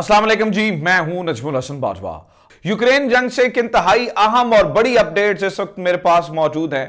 असलम जी मैं हूं नजमुल हसन बाजवा यूक्रेन जंग से एक इंतहाई अहम और बड़ी अपडेट्स इस वक्त मेरे पास मौजूद हैं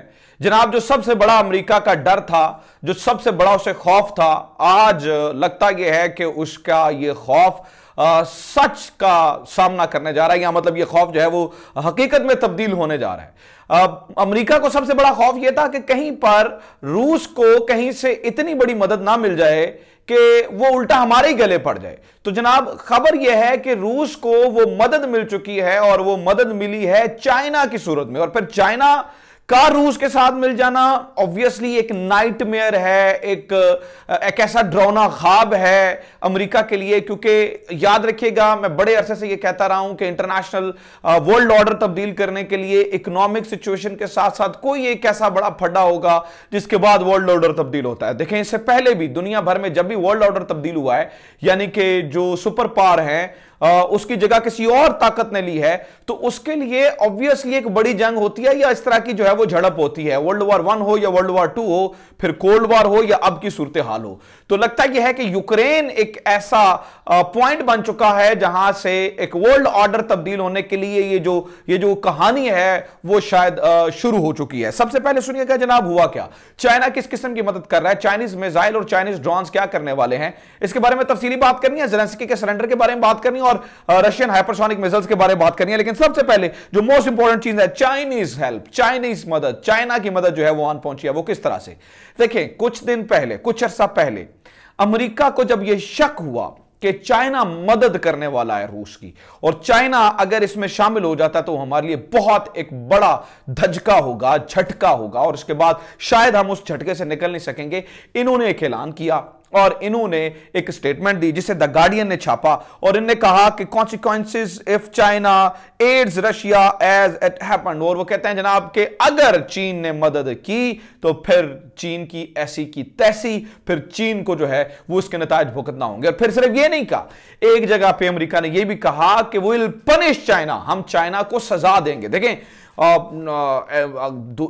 जनाब जो सबसे बड़ा अमेरिका का डर था जो सबसे बड़ा उसे खौफ था आज लगता यह है कि उसका ये खौफ आ, सच का सामना करने जा रहा है या मतलब ये खौफ जो है वो हकीकत में तब्दील होने जा रहा है अमेरिका को सबसे बड़ा खौफ यह था कि कहीं पर रूस को कहीं से इतनी बड़ी मदद ना मिल जाए कि वो उल्टा हमारे ही गले पड़ जाए तो जनाब खबर यह है कि रूस को वो मदद मिल चुकी है और वो मदद मिली है चाइना की सूरत में और फिर चाइना का रूस के साथ मिल जाना ऑब्वियसली एक नाइटमेयर है एक एक ऐसा ड्रोना खाब है अमेरिका के लिए क्योंकि याद रखिएगा मैं बड़े अरसे से ये कहता रहा हूं कि इंटरनेशनल वर्ल्ड ऑर्डर तब्दील करने के लिए इकोनॉमिक सिचुएशन के साथ साथ कोई एक ऐसा बड़ा फड्डा होगा जिसके बाद वर्ल्ड ऑर्डर तब्दील होता है देखें इससे पहले भी दुनिया भर में जब भी वर्ल्ड ऑर्डर तब्दील हुआ है यानी कि जो सुपर पावर हैं उसकी जगह किसी और ताकत ने ली है तो उसके लिए ऑब्वियसली एक बड़ी जंग होती है या इस तरह की जो है वो झड़प होती है वर्ल्ड वॉर वन हो या वर्ल्ड वॉर टू हो फिर कोल्ड वॉर हो या अब की सूरत हाल हो तो लगता यह है कि यूक्रेन एक ऐसा पॉइंट बन चुका है जहां से एक वर्ल्ड ऑर्डर तब्दील होने के लिए ये जो ये जो कहानी है वो शायद शुरू हो चुकी है सबसे पहले सुनिएगा जनाब हुआ क्या चाइना किस किस्म की मदद कर रहा है चाइनीज मिजाइल और चाइनीज ड्रॉन्स क्या करने वाले हैं इसके बारे में तफसीली बात करनी है जेलेंसकी के सरेंडर के बारे में बात करनी है और रशियन हाइपरसोनिक मिसाइल्स के बारे में बात करनी है लेकिन सबसे पहले जो मोस्ट इंपॉर्टेंट चीज है चाइनीज हेल्प चाइनीज मदद चाइना की मदद जो है वो आन पहुंची है वो किस तरह से देखें कुछ दिन पहले कुछ अर्सा पहले अमरीका को जब यह शक हुआ कि चाइना मदद करने वाला है रूस की और चाइना अगर इसमें शामिल हो जाता तो हमारे लिए बहुत एक बड़ा धजका होगा झटका होगा और उसके बाद शायद हम उस झटके से निकल नहीं सकेंगे इन्होंने एक ऐलान किया और इन्होंने एक स्टेटमेंट दी जिसे द गार्डियन ने छापा और इनने कहा कि consequence if China aids Russia as it happened और वो कहते हैं जनाब के अगर चीन ने मदद की तो फिर चीन की ऐसी की तैसी फिर चीन को जो है वो उसके नतज भुगतना होंगे और फिर सिर्फ ये नहीं कहा एक जगह पे अमेरिका ने यह भी कहा कि विल पनिश चाइना हम चाइना को सजा देंगे देखें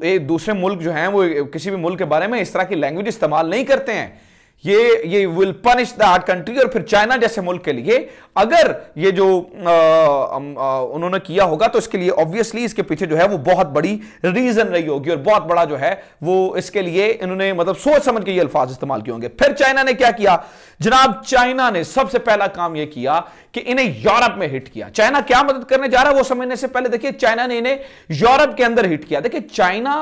एक दूसरे मुल्क जो हैं वो किसी भी मुल्क के बारे में इस तरह की लैंग्वेज इस्तेमाल नहीं करते हैं ये ये विल पनिश हार्ट कंट्री और फिर चाइना जैसे मुल्क के लिए अगर ये जो आ, आ, उन्होंने किया होगा तो इसके लिए ऑब्वियसली इसके पीछे जो है वो बहुत बड़ी रीजन रही होगी और बहुत बड़ा जो है वो इसके लिए इन्होंने मतलब सोच समझ के ये अल्फाज इस्तेमाल किए होंगे फिर चाइना ने क्या किया जनाब चाइना ने सबसे पहला काम यह किया कि इन्हें यूरोप में हिट किया चाइना क्या मदद करने जा रहा है वो समझने से पहले देखिए चाइना ने इन्हें यूरोप के अंदर हिट किया देखिए चाइना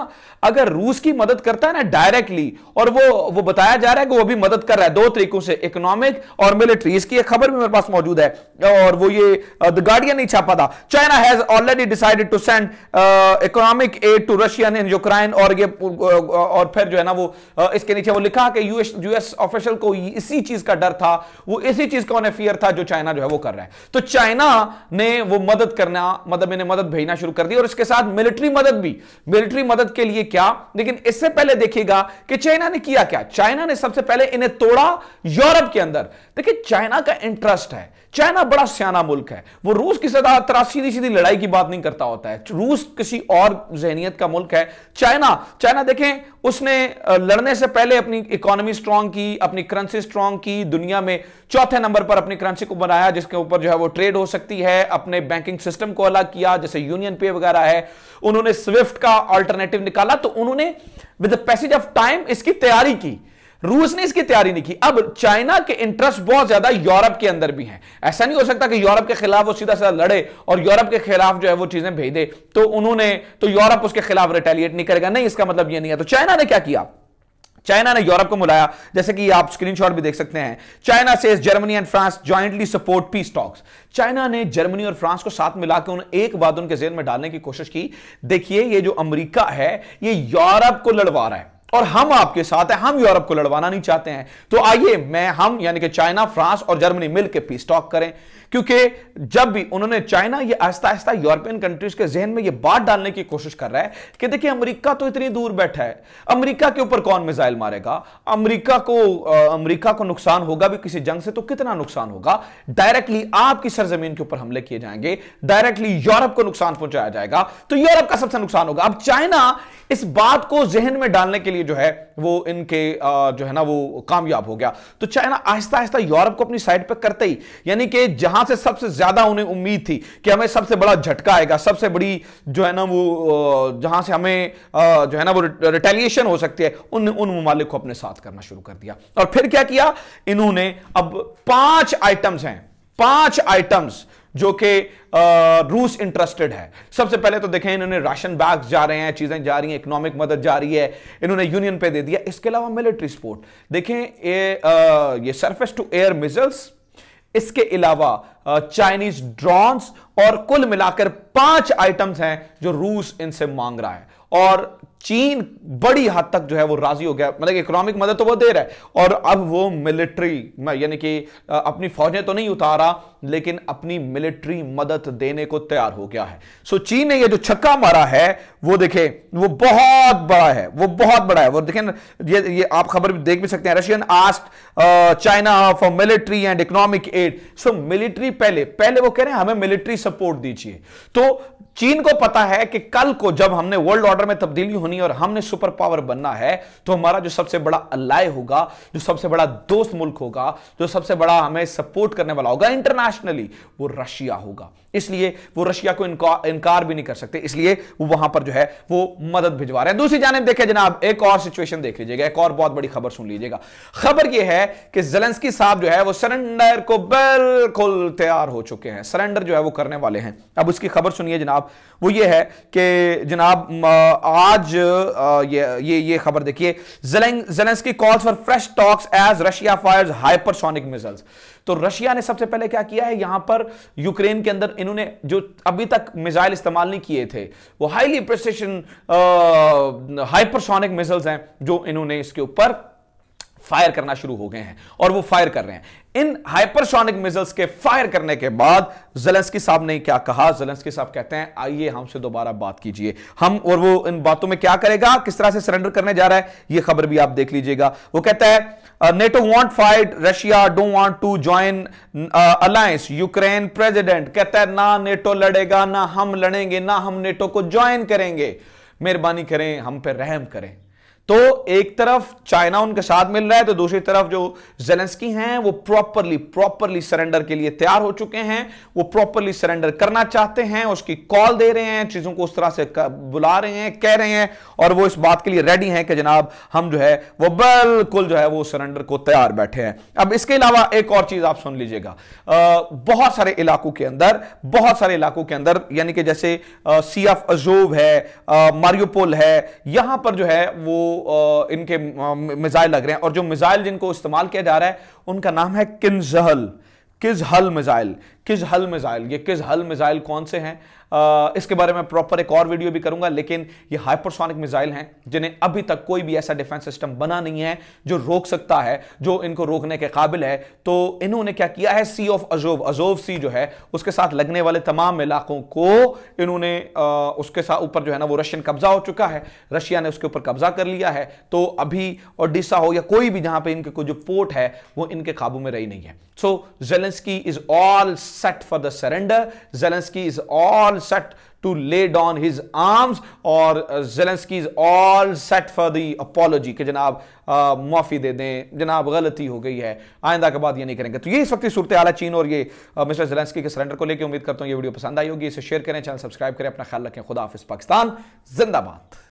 अगर रूस की मदद करता है ना डायरेक्टली और वो वो बताया जा रहा है कि वो भी मदद कर रहा है दो तरीकों से इकोनॉमिक और मिलिट्री इसकी एक खबर भी मेरे पास मौजूद है और वो ये द गार्डियन नहीं छापा था China has already decided to send economic aid to Russian in Ukraine और ये और फिर जो है ना वो इसके नीचे वो लिखा कि यूएस यूएस ऑफिशियल को इसी चीज का डर था वो इसी चीज का उन्हें फियर था जो चाइना जो है वो कर रहा है तो चाइना ने वो मदद करना मतलब मैंने मदद भेजना शुरू कर दी और इसके साथ मिलिट्री मदद भी मिलिट्री मदद के लिए क्या लेकिन इससे पहले देखिएगा कि चाइना ने किया क्या चाइना ने सबसे पहले इन्हें तोड़ा यूरोप के अंदर देखिए चाइना का इंटरेस्ट है चाइना बड़ा सियाना मुल्क है वो रूस की सदा तरह सीधी सीधी लड़ाई की बात नहीं करता होता है रूस किसी और जहनीत का मुल्क है चाइना चाइना देखें उसने लड़ने से पहले अपनी इकोनॉमी स्ट्रांग की अपनी करंसी स्ट्रांग की दुनिया में चौथे नंबर पर अपनी करंसी को बनाया जिसके ऊपर जो है वो ट्रेड हो सकती है अपने बैंकिंग सिस्टम को अलग किया जैसे यूनियन पे वगैरह है उन्होंने स्विफ्ट का ऑल्टरनेटिव निकाला तो उन्होंने with the passage of time इसकी तैयारी की रूस ने इसकी तैयारी नहीं की अब चाइना के इंटरेस्ट बहुत ज्यादा यूरोप के अंदर भी हैं ऐसा नहीं हो सकता कि यूरोप के खिलाफ वो सीधा सीधा लड़े और यूरोप के खिलाफ जो है वो चीजें भेज दे तो उन्होंने तो यूरोप उसके खिलाफ रिटेलिएट नहीं करेगा नहीं इसका मतलब यह नहीं है तो चाइना ने क्या किया चाइना ने यूरोप को मिलाया जैसे कि आप स्क्रीनशॉट भी देख सकते हैं चाइना से Germany and France jointly support peace talks China ने जर्मनी और फ्रांस को साथ मिलाकर उन एक बात उनके जेल में डालने की कोशिश की देखिए ये जो अमेरिका है ये यूरोप को लड़वा रहा है और हम आपके साथ हैं हम यूरोप को लड़वाना नहीं चाहते हैं तो आइए मैं हम यानी कि चाइना फ्रांस और जर्मनी मिलकर पीस टॉक करें क्योंकि जब भी उन्होंने चाइना ये आहिस्ता आहिस्ता यूरोपियन कंट्रीज के जहन में ये बात डालने की कोशिश कर रहा है कि देखिए अमरीका तो इतनी दूर बैठा है अमरीका के ऊपर कौन मिसाइल मारेगा अमरीका को अमरीका को नुकसान होगा भी किसी जंग से तो कितना नुकसान होगा डायरेक्टली आपकी सरजमीन के ऊपर हमले किए जाएंगे डायरेक्टली यूरोप को नुकसान पहुंचाया जाएगा तो यूरोप का सबसे नुकसान होगा अब चाइना इस बात को जहन में डालने के लिए जो है वो इनके जो है ना वो कामयाब हो गया तो चाइना आहिस्ता आहिस्ता यूरोप को अपनी साइड पर करते ही यानी कि जहां जहां से सबसे ज्यादा उन्हें उम्मीद थी कि हमें सबसे बड़ा झटका आएगा सबसे बड़ी जो है ना वो जहां से हमें जो है ना वो रिटेलिएशन हो सकती है उन उन ममालिक को अपने साथ करना शुरू कर दिया और फिर क्या किया इन्होंने अब पांच आइटम्स हैं पांच आइटम्स जो कि रूस इंटरेस्टेड है सबसे पहले तो देखें इन्होंने राशन बैग्स जा रहे हैं चीज़ें जा रही हैं इकोनॉमिक मदद जा रही है इन्होंने यूनियन पे दे दिया इसके अलावा मिलिट्री सपोर्ट देखें ये आ, ये सरफेस टू एयर मिजल्स इसके अलावा चाइनीज ड्रॉन्स और कुल मिलाकर पांच आइटम्स हैं जो रूस इनसे मांग रहा है और चीन बड़ी हद हाँ तक जो है वो राजी हो गया मतलब इकोनॉमिक मदद तो वो दे रहा है और अब वो मिलिट्री यानी कि अपनी फौजें तो नहीं उतारा लेकिन अपनी मिलिट्री मदद देने को तैयार हो गया है सो चीन ने ये जो छक्का मारा है वो देखे वो बहुत बड़ा है वो बहुत बड़ा है वो देखें ये ये आप खबर भी देख भी सकते हैं Russian asked China for military and economic aid so military पहले पहले वो कह रहे हैं हमें मिलिट्री सपोर्ट दीजिए तो चीन को पता है कि कल को जब हमने वर्ल्ड ऑर्डर में तब्दीली होनी और हमने सुपर पावर बनना है तो हमारा जो सबसे बड़ा अल्लाय होगा जो सबसे बड़ा दोस्त मुल्क होगा जो सबसे बड़ा हमें सपोर्ट करने वाला होगा इंटरनेशनली वो रशिया होगा इसलिए वो रशिया को इनकार भी नहीं कर सकते इसलिए वो वहां पर जो है वो मदद भिजवा रहे हैं दूसरी जानब देखे जनाब एक और सिचुएशन देख लीजिएगा एक और बहुत बड़ी खबर सुन लीजिएगा खबर यह है कि जलेंसकी साहब जो है वो सरेंडर को बिल्कुल तैयार हो चुके हैं सरेंडर जो है वो करने वाले हैं अब उसकी खबर सुनिए जनाब वो ये है कि जनाब आज ये ये खबर देखिए Zelensky calls for fresh talks as Russia fires hypersonic missiles तो रशिया ने सबसे पहले क्या किया है यहां पर यूक्रेन के अंदर इन्होंने जो अभी तक मिसाइल इस्तेमाल नहीं किए थे वो हाईली प्रिसिशन हाइपरसोनिक मिसाइल्स हैं जो इन्होंने इसके ऊपर फायर करना शुरू हो गए हैं और वो फायर कर रहे हैं इन हाइपरसोनिक मिसाइल्स के फायर करने के बाद जलेंसकी साहब ने क्या कहा जलेंसकी साहब कहते हैं आइए हमसे दोबारा बात कीजिए हम और वो इन बातों में क्या करेगा किस तरह से सरेंडर करने जा रहा है ये खबर भी आप देख लीजिएगा वो कहता है NATO want fight Russia don't want to join alliance Ukraine president कहता है ना नेटो लड़ेगा ना हम लड़ेंगे ना हम नेटो को ज्वाइन करेंगे मेहरबानी करें हम पे रहम करें तो एक तरफ चाइना उनके साथ मिल रहा है तो दूसरी तरफ जो जेलेंस्की हैं वो प्रॉपरली प्रॉपरली सरेंडर के लिए तैयार हो चुके हैं वो प्रॉपरली सरेंडर करना चाहते हैं उसकी कॉल दे रहे हैं चीजों को उस तरह से बुला रहे हैं कह रहे हैं और वो इस बात के लिए रेडी हैं कि जनाब हम जो है वो बिल्कुल जो है वो सरेंडर को तैयार बैठे हैं अब इसके अलावा एक और चीज आप सुन लीजिएगा बहुत सारे इलाकों के अंदर बहुत सारे इलाकों के अंदर यानी कि जैसे सी एफ अजोव है मारियोपोल है यहां पर जो है वो इनके मिज़ाइल लग रहे हैं और जो मिज़ाइल जिनको इस्तेमाल किया जा रहा है उनका नाम है किन्जहल किजहल मिज़ाइल किस हल मिसाइल ये किस हल मिसाइल कौन से हैं इसके बारे में प्रॉपर एक और वीडियो भी करूंगा लेकिन ये हाइपरसोनिक मिसाइल हैं जिन्हें अभी तक कोई भी ऐसा डिफेंस सिस्टम बना नहीं है जो रोक सकता है जो इनको रोकने के काबिल है तो इन्होंने क्या किया है sea of Azov Azov sea जो है उसके साथ लगने वाले तमाम इलाकों को इन्होंने उसके साथ ऊपर जो है ना वो रशियन कब्जा हो चुका है रशिया ने उसके ऊपर कब्जा कर लिया है तो अभी ओडिशा हो या कोई भी जहां पर इनके जो पोर्ट है वो इनके काबू में रही नहीं है so Zelensky is all set for the surrender. Zelensky is all set to lay down his arms और Zelensky is all set for the apology कि जनाब uh, माफी दे दें जनाब गलती हो गई है आइंदा के बाद ये नहीं करेंगे तो ये इस वक्त की सूरत आला है चीन और ये uh, मिस्टर जेलेंस्की के सरेंडर को लेकर उम्मीद करता हूँ ये वीडियो पसंद आई होगी इसे शेयर करें चैनल सब्सक्राइब करें अपना ख्याल रखें खुदा हाफिज़ पाकिस्तान जिंदाबाद